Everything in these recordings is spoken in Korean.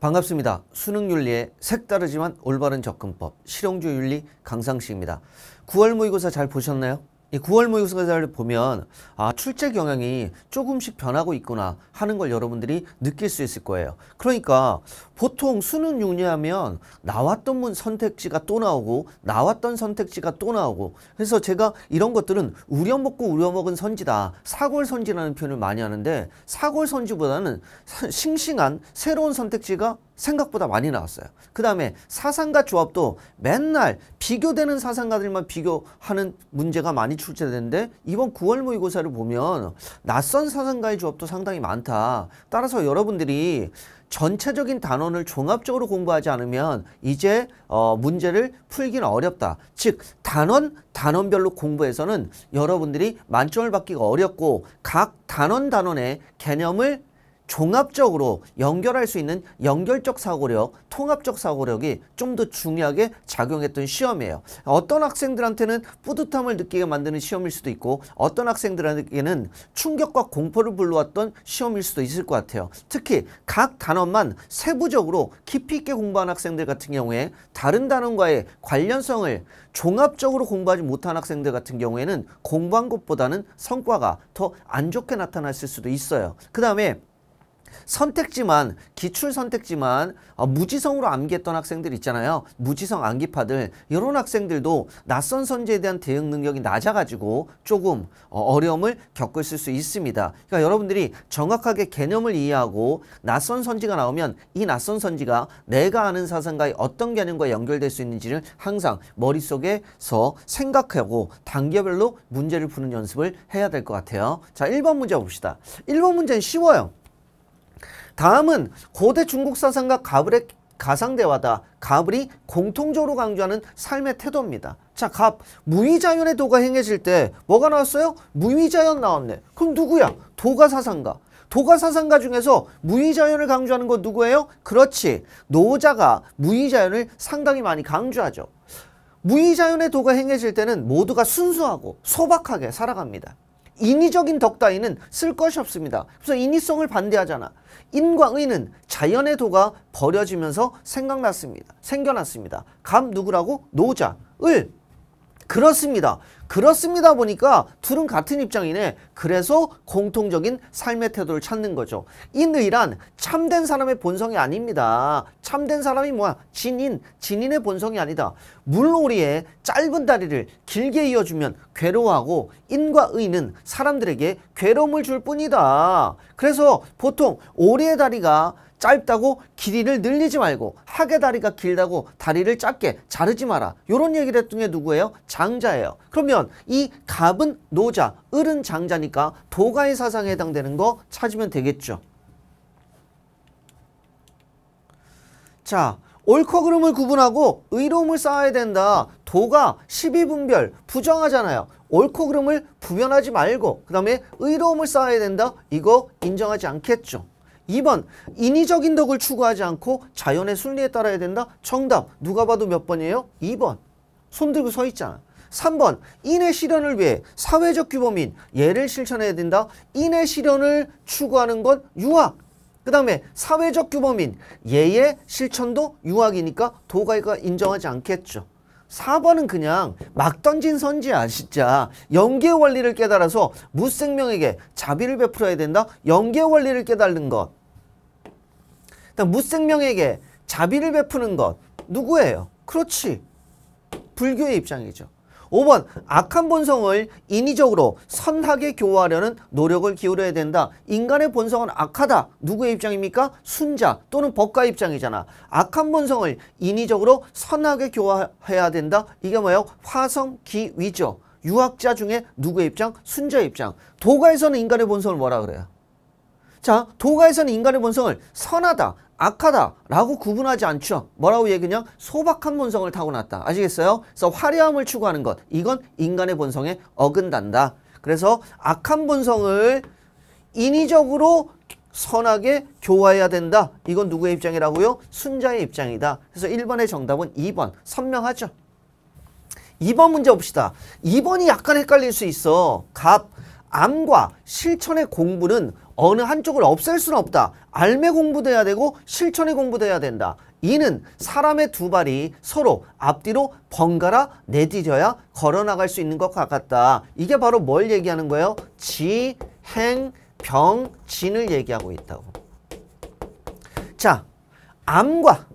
반갑습니다. 수능윤리의 색다르지만 올바른 접근법 실용주윤리 강상식입니다. 9월 모의고사 잘 보셨나요? 9월 모의고사를 보면 아 출제 경향이 조금씩 변하고 있구나 하는 걸 여러분들이 느낄 수 있을 거예요. 그러니까 보통 수능 육리하면 나왔던 문 선택지가 또 나오고 나왔던 선택지가 또 나오고 그래서 제가 이런 것들은 우려먹고 우려먹은 선지다 사골선지라는 표현을 많이 하는데 사골선지보다는 싱싱한 새로운 선택지가 생각보다 많이 나왔어요. 그 다음에 사상가 조합도 맨날 비교되는 사상가들만 비교하는 문제가 많이 출제되는데 이번 9월 모의고사를 보면 낯선 사상가의 조합도 상당히 많다. 따라서 여러분들이 전체적인 단원을 종합적으로 공부하지 않으면 이제 어, 문제를 풀기는 어렵다. 즉 단원 단원별로 공부해서는 여러분들이 만점을 받기가 어렵고 각 단원 단원의 개념을 종합적으로 연결할 수 있는 연결적 사고력, 통합적 사고력이 좀 더 중요하게 작용했던 시험이에요. 어떤 학생들한테는 뿌듯함을 느끼게 만드는 시험일 수도 있고 어떤 학생들에게는 충격과 공포를 불러왔던 시험일 수도 있을 것 같아요. 특히 각 단원만 세부적으로 깊이 있게 공부한 학생들 같은 경우에 다른 단원과의 관련성을 종합적으로 공부하지 못한 학생들 같은 경우에는 공부한 것보다는 성과가 더 안 좋게 나타났을 수도 있어요. 그 다음에 선택지만 기출 선택지만 어, 무지성으로 암기했던 학생들 있잖아요. 무지성 암기파들 이런 학생들도 낯선 선지에 대한 대응 능력이 낮아가지고 조금 어, 어려움을 겪을 수 있습니다. 그러니까 여러분들이 정확하게 개념을 이해하고 낯선 선지가 나오면 이 낯선 선지가 내가 아는 사상과의 어떤 개념과 연결될 수 있는지를 항상 머릿속에서 생각하고 단계별로 문제를 푸는 연습을 해야 될 것 같아요. 자 1번 문제 봅시다. 1번 문제는 쉬워요. 다음은 고대 중국 사상가 가브의 가상대화다. 갑이 공통적으로 강조하는 삶의 태도입니다. 자, 갑 무위자연의 도가 행해질 때 뭐가 나왔어요? 무위자연 나왔네. 그럼 누구야? 도가 사상가. 도가 사상가 중에서 무위자연을 강조하는 건 누구예요? 그렇지. 노자가 무위자연을 상당히 많이 강조하죠. 무위자연의 도가 행해질 때는 모두가 순수하고 소박하게 살아갑니다. 인위적인 덕다이는쓸 것이 없습니다. 그래서 인위성을 반대하잖아. 인과 의는 자연의 도가 버려지면서 생각났습니다. 생겨났습니다. 감 누구라고? 노자. 을. 그렇습니다. 그렇습니다 보니까 둘은 같은 입장이네. 그래서 공통적인 삶의 태도를 찾는 거죠. 인의란 참된 사람의 본성이 아닙니다. 참된 사람이 뭐야? 진인, 진인의 본성이 아니다. 물놀이에 짧은 다리를 길게 이어주면 괴로워하고 인과 의는 사람들에게 괴로움을 줄 뿐이다. 그래서 보통 오리의 다리가 짧다고 길이를 늘리지 말고 하계 다리가 길다고 다리를 짧게 자르지 마라. 요런 얘기를 했던 게 누구예요? 장자예요. 그러면 이 갑은 노자, 을은 장자니까 도가의 사상에 해당되는 거 찾으면 되겠죠. 자, 옳고 그름을 구분하고 의로움을 쌓아야 된다. 도가 12분별 부정하잖아요. 옳고 그름을 부변하지 말고 그 다음에 의로움을 쌓아야 된다. 이거 인정하지 않겠죠. 2번 인위적인 덕을 추구하지 않고 자연의 순리에 따라야 된다. 정답 누가 봐도 몇 번이에요? 2번 손 들고 서 있잖아. 3번 인의 실현을 위해 사회적 규범 인 예를 실천해야 된다. 인의 실현을 추구하는 건 유학. 그 다음에 사회적 규범인 예의 실천도 유학이니까 도가이가 인정하지 않겠죠. 4번은 그냥 막 던진 선지야 진짜 연계 원리를 깨달아서 무생명에게 자비를 베풀어야 된다 연계 원리를 깨달는 것 그러니까 무생명에게 자비를 베푸는 것 누구예요? 그렇지. 불교의 입장이죠. 5번 악한 본성을 인위적으로 선하게 교화하려는 노력을 기울여야 된다. 인간의 본성은 악하다. 누구의 입장입니까? 순자 또는 법가 입장이잖아. 악한 본성을 인위적으로 선하게 교화해야 된다. 이게 뭐예요? 화성기위죠. 유학자 중에 누구의 입장? 순자의 입장. 도가에서는 인간의 본성을 뭐라 그래요? 자, 도가에서는 인간의 본성을 선하다, 악하다라고 구분하지 않죠. 뭐라고 얘 그냥 소박한 본성을 타고났다. 아시겠어요? 그래서 화려함을 추구하는 것. 이건 인간의 본성에 어긋난다. 그래서 악한 본성을 인위적으로 선하게 교화해야 된다. 이건 누구의 입장이라고요? 순자의 입장이다. 그래서 1번의 정답은 2번. 선명하죠. 2번 문제 봅시다. 2번이 약간 헷갈릴 수 있어. 갑, 암과 실천의 공부는 어느 한쪽을 없앨 수는 없다. 알매 공부도 야 되고 실천에 공부도 야 된다. 이는 사람의 두 발이 서로 앞뒤로 번갈아 내디뎌야 걸어나갈 수 있는 것 같다. 이게 바로 뭘 얘기하는 거예요? 지, 행, 병, 진을 얘기하고 있다고. 자, 암과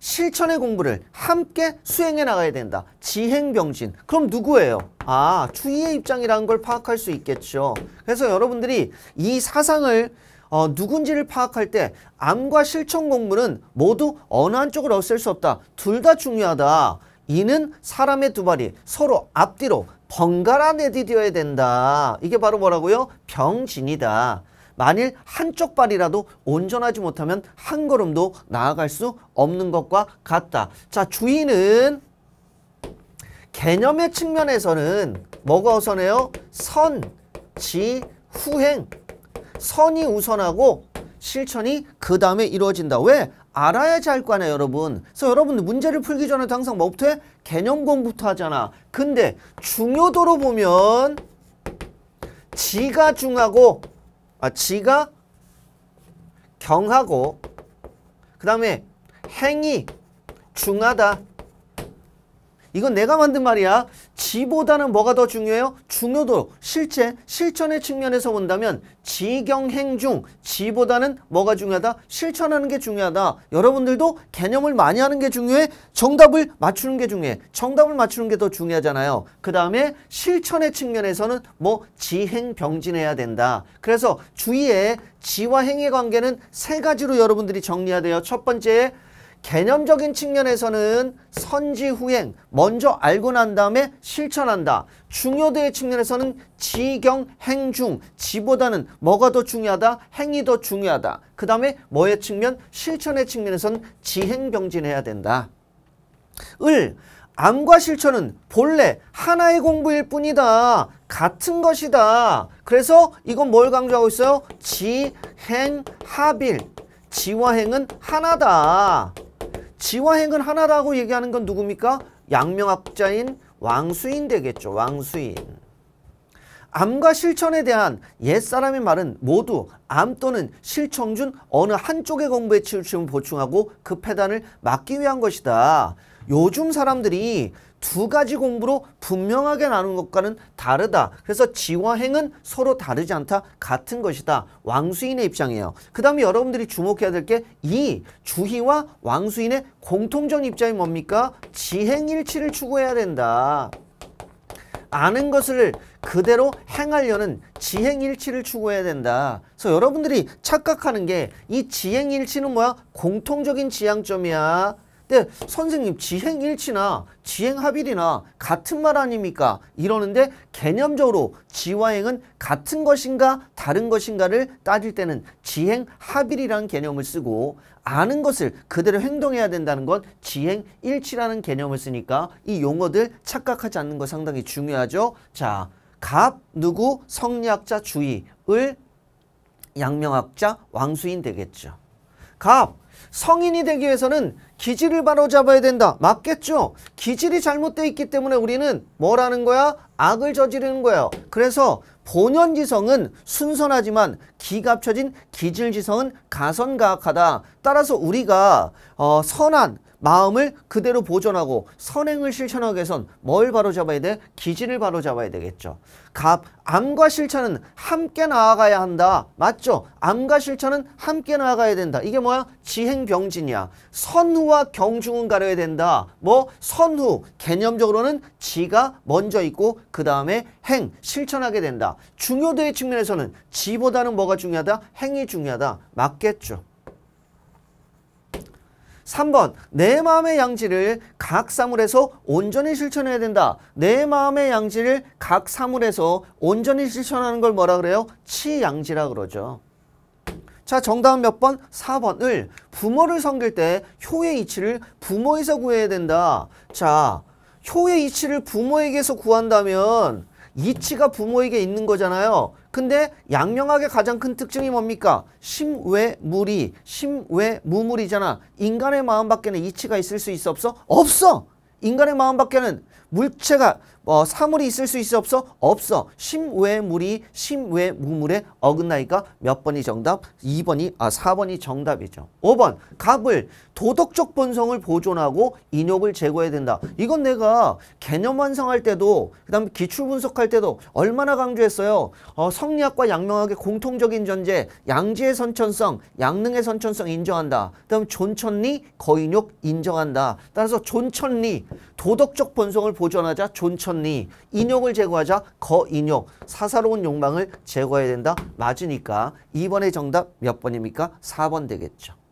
실천의 공부를 함께 수행해 나가야 된다. 지행병신. 그럼 누구예요? 아, 추위의 입장이라는 걸 파악할 수 있겠죠. 그래서 여러분들이 이 사상을 어, 누군지를 파악할 때 암과 실천 공부는 모두 어느 한쪽을 없앨 수 없다. 둘 다 중요하다. 이는 사람의 두 발이 서로 앞뒤로 번갈아 내디뎌야 된다. 이게 바로 뭐라고요? 병진이다. 만일 한쪽 발이라도 온전하지 못하면 한 걸음도 나아갈 수 없는 것과 같다. 자, 주인은 개념의 측면에서는 뭐가 우선해요? 선, 지, 후행. 선이 우선하고 실천이 그 다음에 이루어진다. 왜? 알아야지 할 거 아니에요 여러분 그래서 여러분 들 문제를 풀기 전에 항상 뭐부터 해? 개념 공부부터 하잖아 근데 중요도로 보면 지가 중하고 아, 지가 경하고 그 다음에 행이 중하다 이건 내가 만든 말이야. 지보다는 뭐가 더 중요해요? 중요도, 실제, 실천의 측면에서 본다면 지경행 중 지보다는 뭐가 중요하다? 실천하는 게 중요하다. 여러분들도 개념을 많이 하는 게 중요해. 정답을 맞추는 게 중요해. 정답을 맞추는 게 더 중요하잖아요. 그 다음에 실천의 측면에서는 뭐 지행병진해야 된다. 그래서 주위에 지와 행의 관계는 세 가지로 여러분들이 정리해야 돼요. 첫 번째 개념적인 측면에서는 선지후행 먼저 알고 난 다음에 실천한다. 중요도의 측면에서는 지경 행중 지보다는 뭐가 더 중요하다 행이 더 중요하다. 그 다음에 뭐의 측면 실천의 측면에서는 지행병진해야 된다. 을 암과 실천은 본래 하나의 공부일 뿐이다. 같은 것이다. 그래서 이건 뭘 강조하고 있어요? 지행합일. 지와 행은 하나다. 지화행은 하나라고 얘기하는 건 누굽니까? 양명학자인 왕수인 되겠죠. 왕수인. 암과 실천에 대한 옛사람의 말은 모두 암 또는 실천 중 어느 한쪽의 공부에 치우침을 보충하고 그 패단을 막기 위한 것이다. 요즘 사람들이 두 가지 공부로 분명하게 나눈 것과는 다르다. 그래서 지와 행은 서로 다르지 않다. 같은 것이다. 왕수인의 입장이에요. 그 다음에 여러분들이 주목해야 될 게 이 주희와 왕수인의 공통적 입장이 뭡니까? 지행일치를 추구해야 된다. 아는 것을 그대로 행하려는 지행일치를 추구해야 된다. 그래서 여러분들이 착각하는 게 이 지행일치는 뭐야? 공통적인 지향점이야. 근데 선생님 지행일치나 지행합일이나 같은 말 아닙니까? 이러는데 개념적으로 지와행은 같은 것인가 다른 것인가를 따질 때는 지행합일이라는 개념을 쓰고 아는 것을 그대로 행동해야 된다는 건 지행일치라는 개념을 쓰니까 이 용어들 착각하지 않는 거 상당히 중요하죠. 자, 갑, 누구, 성리학자, 주의, 을, 양명학자, 왕수인 되겠죠. 갑, 성인이 되기 위해서는 기질을 바로잡아야 된다. 맞겠죠? 기질이 잘못되어 있기 때문에 우리는 뭐라는 거야? 악을 저지르는 거예요. 그래서 본연지성은 순선하지만 기갑쳐진 기질지성은 가선가악하다. 따라서 우리가 어, 선한 마음을 그대로 보존하고 선행을 실천하기 위해선 뭘 바로잡아야 돼? 기질을 바로잡아야 되겠죠. 갑, 암과 실천은 함께 나아가야 한다. 맞죠? 암과 실천은 함께 나아가야 된다. 이게 뭐야? 지행병진이야. 선후와 경중은 가려야 된다. 뭐 선후, 개념적으로는 지가 먼저 있고 그 다음에 행, 실천하게 된다. 중요도의 측면에서는 지보다는 뭐가 중요하다? 행이 중요하다. 맞겠죠. 3번 내 마음의 양지를 각 사물에서 온전히 실천해야 된다. 내 마음의 양지를 각 사물에서 온전히 실천하는 걸 뭐라 그래요? 치양지라 그러죠. 자 정답은 몇 번? 4번을 부모를 섬길 때 효의 이치를 부모에서 구해야 된다. 자 효의 이치를 부모에게서 구한다면 이치가 부모에게 있는 거잖아요. 근데 양명학의 가장 큰 특징이 뭡니까? 심외무리, 심외무물이잖아. 인간의 마음 밖에는 이치가 있을 수 있어 없어? 없어! 인간의 마음 밖에는 물체가 어, 사물이 있을 수 있어 없어? 없어. 심외 물이 심외 무물에 어긋나니까 몇 번이 정답? 2번이 아 4번이 정답이죠. 5번 갑을 도덕적 본성을 보존하고 인욕을 제거해야 된다. 이건 내가 개념 완성할 때도 그다음에 기출 분석할 때도 얼마나 강조했어요. 어, 성리학과 양명학의 공통적인 전제 양지의 선천성, 양능의 선천성 인정한다. 그다음 존천리 거인욕 인정한다. 따라서 존천리 도덕적 본성을 보존하자 존천리 인용을 제거하자 거인용 사사로운 욕망을 제거해야 된다 맞으니까 2번의 정답 몇 번입니까? 4번 되겠죠.